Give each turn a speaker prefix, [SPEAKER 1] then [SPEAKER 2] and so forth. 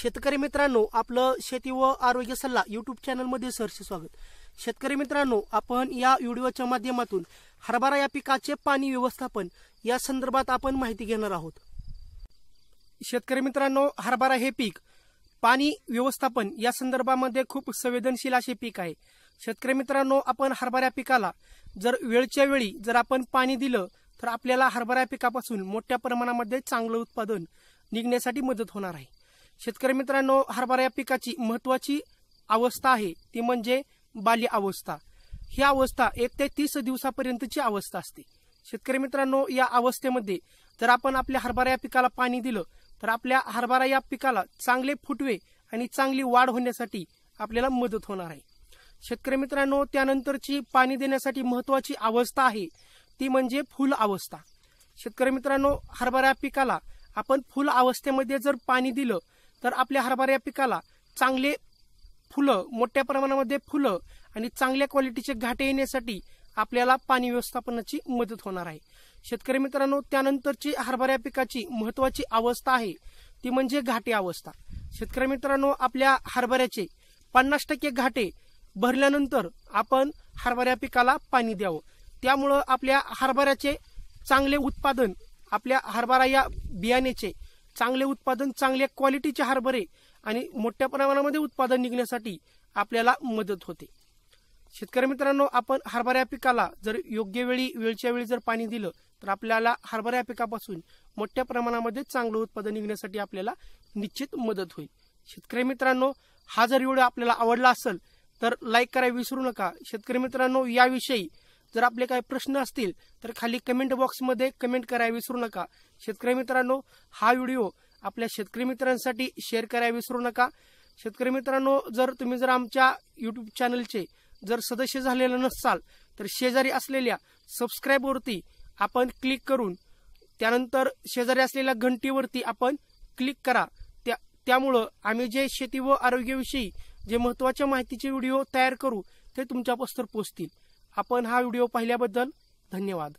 [SPEAKER 1] शेतकरी मित्रांनो आपलं शेती व आरोग्य सल्ला युट्यूब चॅनलमध्ये सरसे स्वागत शेतकरी मित्रांनो आपण या व्हिडिओच्या माध्यमातून हरभरा या पिकाचे पाणी व्यवस्थापन या संदर्भात आपण माहिती घेणार आहोत शेतकरी मित्रांनो हरभरा हे पीक पाणी व्यवस्थापन या संदर्भामध्ये खूप संवेदनशील असे पीक आहे शेतकरी मित्रांनो आपण हरभरा पिकाला जर वेळच्या वेळी जर आपण पाणी दिलं तर आपल्याला हरभरा पिकापासून मोठ्या प्रमाणामध्ये चांगलं उत्पादन निघण्यासाठी मदत होणार आहे शेतकरी मित्रांनो हरभरा या पिकाची महत्वाची अवस्था आहे ती म्हणजे बाली अवस्था ही अवस्था एक ते तीस दिवसापर्यंतची अवस्था असते शेतकरी मित्रांनो या अवस्थेमध्ये जर आपण आपल्या हरभरा या पिकाला पाणी दिलं तर आपल्या हरभरा या पिकाला चांगले फुटवे आणि चांगली वाढ होण्यासाठी आपल्याला मदत होणार आहे शेतकरी मित्रांनो त्यानंतरची पाणी देण्यासाठी महत्वाची अवस्था आहे ती म्हणजे फुल अवस्था शेतकरी मित्रांनो हरभरा पिकाला आपण फुल अवस्थेमध्ये जर पाणी दिलं तर आपल्या हरभरा या पिकाला चांगले फुलं मोठ्या प्रमाणामध्ये फुलं आणि चांगल्या क्वालिटीचे घाटे येण्यासाठी आपल्याला पाणी व्यवस्थापनाची मदत होणार आहे शेतकरी मित्रांनो त्यानंतरची हरभऱ्या पिकाची महत्वाची अवस्था आहे ती म्हणजे घाटे अवस्था शेतकरी मित्रांनो आपल्या हरभऱ्याचे पन्नास टक्के घाटे भरल्यानंतर आपण हरभऱ्या पिकाला पाणी द्यावं त्यामुळं आपल्या हरभऱ्याचे चांगले उत्पादन आपल्या हरभरा या बियाण्याचे चांगले उत्पादन चांगल्या क्वालिटीचे हरभरे आणि मोठ्या प्रमाणामध्ये उत्पादन निघण्यासाठी आपल्याला मदत होते शेतकरी मित्रांनो आपण हरभऱ्या पिकाला जर योग्य वेळी वेळच्या वेळी जर पाणी दिलं तर आपल्याला हरभऱ्या पिकापासून मोठ्या प्रमाणामध्ये चांगलं उत्पादन निघण्यासाठी आपल्याला निश्चित मदत होईल शेतकरी मित्रांनो हा जर व्हिडिओ आपल्याला आवडला असेल तर लाईक करायला विसरू नका शेतकरी मित्रांनो याविषयी जर आपले काही प्रश्न असतील तर खाली कमेंट बॉक्समध्ये कमेंट करायला विसरू नका शेतकरी मित्रांनो हा व्हिडिओ आपल्या शेतकरी मित्रांसाठी शेअर करायला विसरू नका शेतकरी मित्रांनो जर तुम्ही जर आमच्या युट्यूब चॅनलचे जर सदस्य झालेले नसाल तर शेजारी असलेल्या सबस्क्राईबवरती आपण क्लिक करून त्यानंतर शेजारी असलेल्या घंटीवरती आपण क्लिक करा त्या त्यामुळं आम्ही जे शेती व आरोग्याविषयी जे महत्वाच्या माहितीचे व्हिडिओ तयार करू ते तुमच्यापासून पोचतील आपण हा व्हिडिओ पाहिल्याबद्दल धन्यवाद